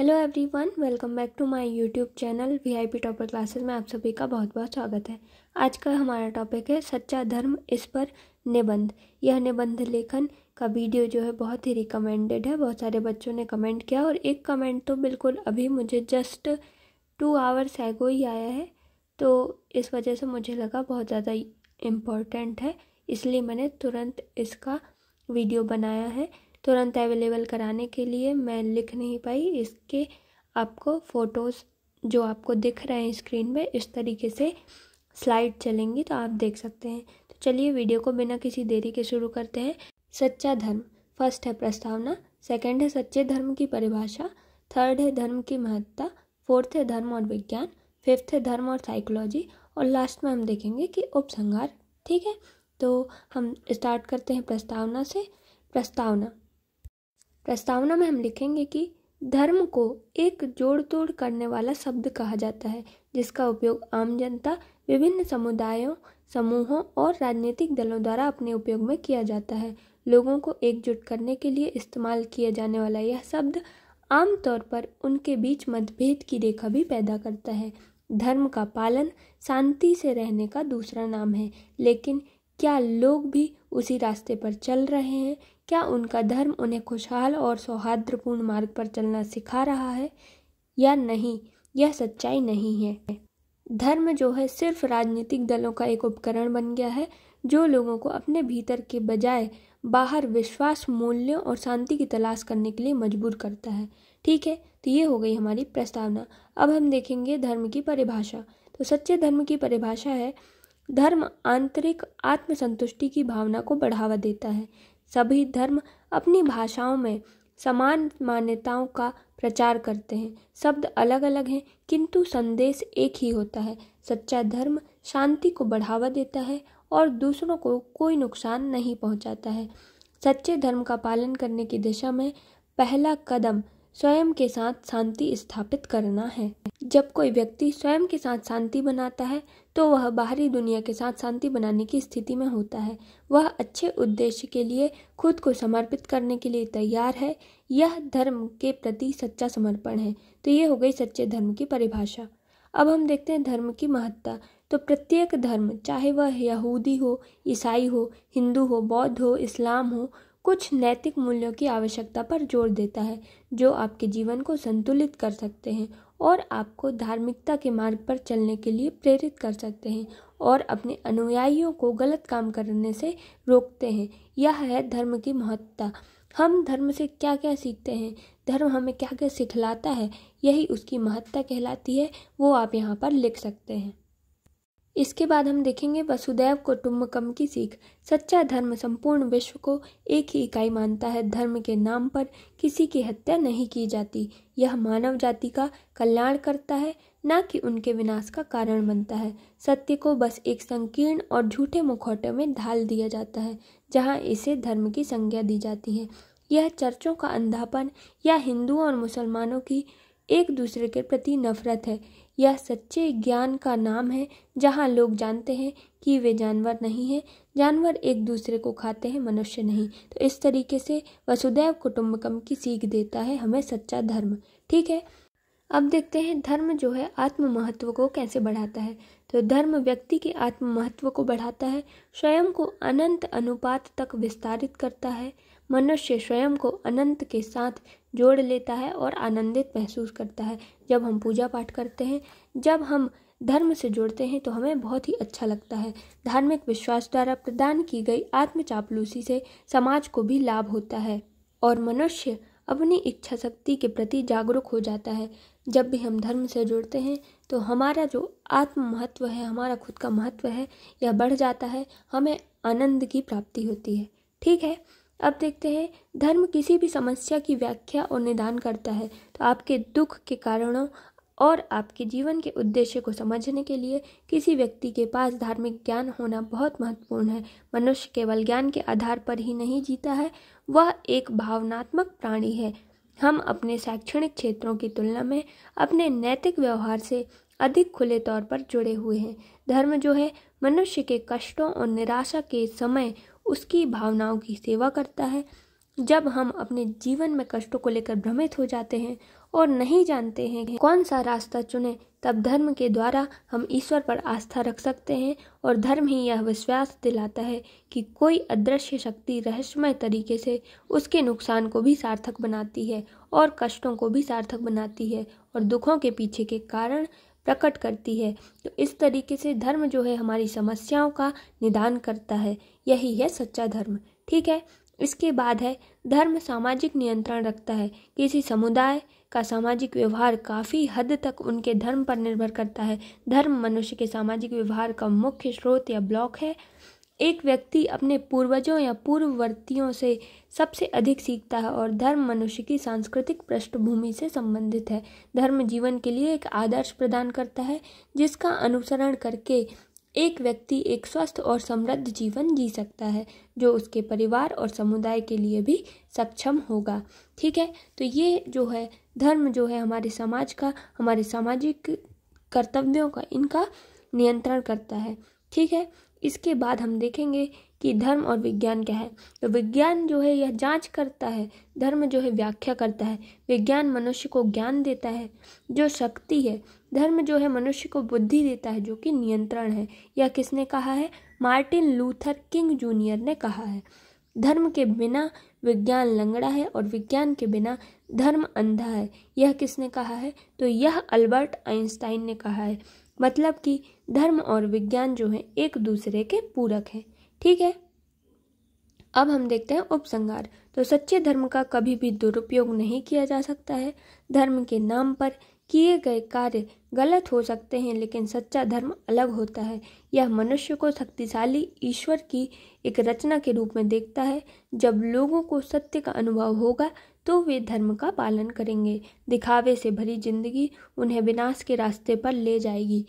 hello everyone welcome back to my YouTube channel VIP topper classes में आप सभी का बहुत बहुत स्वागत है आज का हमारा टॉपिक है सच्चा धर्म इस पर निबंध यह निबंध लेखन का वीडियो जो है बहुत ही रिकमेंडेड है बहुत सारे बच्चों ने कमेंट किया और एक कमेंट तो बिल्कुल अभी मुझे जस्ट टू आवर्स एगो ही आया है तो इस वजह से मुझे लगा बहुत ज़्यादा इम्पोर्टेंट है इसलिए मैंने तुरंत इसका वीडियो बनाया है तुरंत अवेलेबल कराने के लिए मैं लिख नहीं पाई इसके आपको फ़ोटोज़ जो आपको दिख रहे हैं स्क्रीन में इस तरीके से स्लाइड चलेंगी तो आप देख सकते हैं तो चलिए वीडियो को बिना किसी देरी के शुरू करते हैं सच्चा धर्म फर्स्ट है प्रस्तावना सेकंड है सच्चे धर्म की परिभाषा थर्ड है धर्म की महत्ता फोर्थ है धर्म और विज्ञान फिफ्थ है धर्म और साइकोलॉजी और लास्ट में हम देखेंगे कि उपसंहार ठीक है तो हम स्टार्ट करते हैं प्रस्तावना से प्रस्तावना प्रस्तावना में हम लिखेंगे कि धर्म को एक जोड़ तोड़ करने वाला शब्द कहा जाता है जिसका उपयोग आम जनता विभिन्न समुदायों समूहों और राजनीतिक दलों द्वारा अपने उपयोग में किया जाता है लोगों को एकजुट करने के लिए इस्तेमाल किया जाने वाला यह शब्द आमतौर पर उनके बीच मतभेद की रेखा भी पैदा करता है धर्म का पालन शांति से रहने का दूसरा नाम है लेकिन क्या लोग भी उसी रास्ते पर चल रहे हैं क्या उनका धर्म उन्हें खुशहाल और सौहार्दपूर्ण मार्ग पर चलना सिखा रहा है या नहीं यह सच्चाई नहीं है धर्म जो है सिर्फ राजनीतिक दलों का एक उपकरण बन गया है जो लोगों को अपने भीतर के बजाय बाहर विश्वास मूल्यों और शांति की तलाश करने के लिए मजबूर करता है ठीक है तो ये हो गई हमारी प्रस्तावना अब हम देखेंगे धर्म की परिभाषा तो सच्चे धर्म की परिभाषा है धर्म आंतरिक आत्मसंतुष्टि की भावना को बढ़ावा देता है सभी धर्म अपनी भाषाओं में समान मान्यताओं का प्रचार करते हैं शब्द अलग अलग हैं किंतु संदेश एक ही होता है सच्चा धर्म शांति को बढ़ावा देता है और दूसरों को कोई नुकसान नहीं पहुंचाता है सच्चे धर्म का पालन करने की दिशा में पहला कदम स्वयं के साथ शांति स्थापित करना है जब कोई व्यक्ति स्वयं के साथ शांति बनाता है तो वह बाहरी दुनिया के साथ शांति बनाने की स्थिति में होता है वह अच्छे उद्देश्य के लिए खुद को समर्पित करने के लिए तैयार है यह धर्म के प्रति सच्चा समर्पण है तो ये हो गई सच्चे धर्म की परिभाषा अब हम देखते हैं धर्म की महत्ता तो प्रत्येक धर्म चाहे वह यहूदी हो ईसाई हो हिंदू हो बौद्ध हो इस्लाम हो कुछ नैतिक मूल्यों की आवश्यकता पर जोर देता है जो आपके जीवन को संतुलित कर सकते हैं और आपको धार्मिकता के मार्ग पर चलने के लिए प्रेरित कर सकते हैं और अपने अनुयायियों को गलत काम करने से रोकते हैं यह है धर्म की महत्ता हम धर्म से क्या क्या सीखते हैं धर्म हमें क्या क्या सिखलाता है यही उसकी महत्ता कहलाती है वो आप यहाँ पर लिख सकते हैं इसके बाद हम देखेंगे वसुदैव कुटुम्बकम की सीख सच्चा धर्म संपूर्ण विश्व को एक ही इकाई मानता है धर्म के नाम पर किसी की हत्या नहीं की जाती यह मानव जाति का कल्याण करता है न कि उनके विनाश का कारण बनता है सत्य को बस एक संकीर्ण और झूठे मुखौटे में ढाल दिया जाता है जहाँ इसे धर्म की संज्ञा दी जाती है यह चर्चों का अंधापन या हिंदुओं और मुसलमानों की एक दूसरे के प्रति नफरत है यह सच्चे ज्ञान का नाम है जहाँ लोग जानते हैं कि वे जानवर नहीं हैं जानवर एक दूसरे को खाते हैं मनुष्य नहीं तो इस तरीके से वसुदैव कुटुम्बकम की सीख देता है हमें सच्चा धर्म ठीक है अब देखते हैं धर्म जो है आत्म महत्व को कैसे बढ़ाता है तो धर्म व्यक्ति के आत्म महत्व को बढ़ाता है स्वयं को अनंत अनुपात तक विस्तारित करता है मनुष्य स्वयं को अनंत के साथ जोड़ लेता है और आनंदित महसूस करता है जब हम पूजा पाठ करते हैं जब हम धर्म से जुड़ते हैं तो हमें बहुत ही अच्छा लगता है धार्मिक विश्वास द्वारा प्रदान की गई आत्म चापलूसी से समाज को भी लाभ होता है और मनुष्य अपनी इच्छा शक्ति के प्रति जागरूक हो जाता है जब भी हम धर्म से जुड़ते हैं तो हमारा जो आत्म महत्व है हमारा खुद का महत्व है यह बढ़ जाता है हमें आनंद की प्राप्ति होती है ठीक है अब देखते हैं धर्म किसी भी समस्या की व्याख्या और निदान करता है तो आपके दुख के कारणों और आपके जीवन के उद्देश्य को समझने के लिए किसी व्यक्ति के पास धार्मिक ज्ञान होना बहुत महत्वपूर्ण है मनुष्य केवल ज्ञान के आधार पर ही नहीं जीता है वह एक भावनात्मक प्राणी है हम अपने शैक्षणिक क्षेत्रों की तुलना में अपने नैतिक व्यवहार से अधिक खुले तौर पर जुड़े हुए हैं धर्म जो है मनुष्य के कष्टों और निराशा के समय उसकी भावनाओं की सेवा करता है जब हम अपने जीवन में कष्टों को लेकर भ्रमित हो जाते हैं और नहीं जानते हैं कि कौन सा रास्ता चुने तब धर्म के द्वारा हम ईश्वर पर आस्था रख सकते हैं और धर्म ही यह विश्वास दिलाता है कि कोई अदृश्य शक्ति रहस्यमय तरीके से उसके नुकसान को भी सार्थक बनाती है और कष्टों को भी सार्थक बनाती है और दुखों के पीछे के कारण प्रकट करती है तो इस तरीके से धर्म जो है हमारी समस्याओं का निदान करता है यही है सच्चा धर्म ठीक है इसके बाद है धर्म सामाजिक नियंत्रण रखता है किसी समुदाय का सामाजिक व्यवहार काफ़ी हद तक उनके धर्म पर निर्भर करता है धर्म मनुष्य के सामाजिक व्यवहार का मुख्य स्रोत या ब्लॉक है एक व्यक्ति अपने पूर्वजों या पूर्ववर्तियों से सबसे अधिक सीखता है और धर्म मनुष्य की सांस्कृतिक पृष्ठभूमि से संबंधित है धर्म जीवन के लिए एक आदर्श प्रदान करता है जिसका अनुसरण करके एक व्यक्ति एक स्वस्थ और समृद्ध जीवन जी सकता है जो उसके परिवार और समुदाय के लिए भी सक्षम होगा ठीक है तो ये जो है धर्म जो है हमारे समाज का हमारे सामाजिक कर्तव्यों का इनका नियंत्रण करता है ठीक है इसके बाद हम देखेंगे कि धर्म और विज्ञान क्या है तो विज्ञान जो है यह जांच करता है धर्म जो है व्याख्या करता है विज्ञान मनुष्य को ज्ञान देता है जो शक्ति है धर्म जो है मनुष्य को बुद्धि देता है जो कि नियंत्रण है यह किसने कहा है मार्टिन लूथर किंग जूनियर ने कहा है धर्म के बिना विज्ञान लंगड़ा है और विज्ञान के बिना धर्म अंधा है यह किसने कहा है तो यह अल्बर्ट आइंस्टाइन ने कहा है मतलब कि धर्म और विज्ञान जो है एक दूसरे के पूरक हैं ठीक है अब हम देखते हैं उपसंगार तो सच्चे धर्म का कभी भी दुरुपयोग नहीं किया जा सकता है धर्म के नाम पर किए गए कार्य गलत हो सकते हैं लेकिन सच्चा धर्म अलग होता है यह मनुष्य को शक्तिशाली ईश्वर की एक रचना के रूप में देखता है जब लोगों को सत्य का अनुभव होगा तो वे धर्म का पालन करेंगे दिखावे से भरी जिंदगी उन्हें विनाश के रास्ते पर ले जाएगी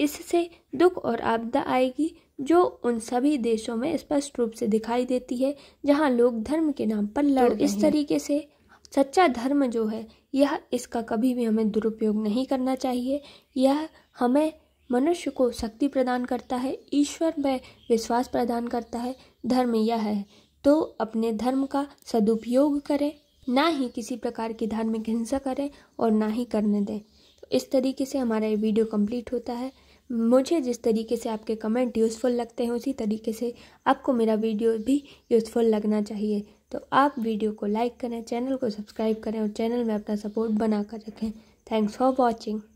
इससे दुख और आपदा आएगी जो उन सभी देशों में स्पष्ट रूप से दिखाई देती है जहां लोग धर्म के नाम पर लड़ तो इस तरीके से सच्चा धर्म जो है यह इसका कभी भी हमें दुरुपयोग नहीं करना चाहिए यह हमें मनुष्य को शक्ति प्रदान करता है ईश्वर में विश्वास प्रदान करता है धर्म यह है तो अपने धर्म का सदुपयोग करें ना ही किसी प्रकार की धार्मिक हिंसा करें और ना ही करने दें तो इस तरीके से हमारा ये वीडियो कंप्लीट होता है मुझे जिस तरीके से आपके कमेंट यूज़फुल लगते हैं उसी तरीके से आपको मेरा वीडियो भी यूज़फुल लगना चाहिए तो आप वीडियो को लाइक करें चैनल को सब्सक्राइब करें और चैनल में अपना सपोर्ट बनाकर रखें थैंक्स फॉर वॉचिंग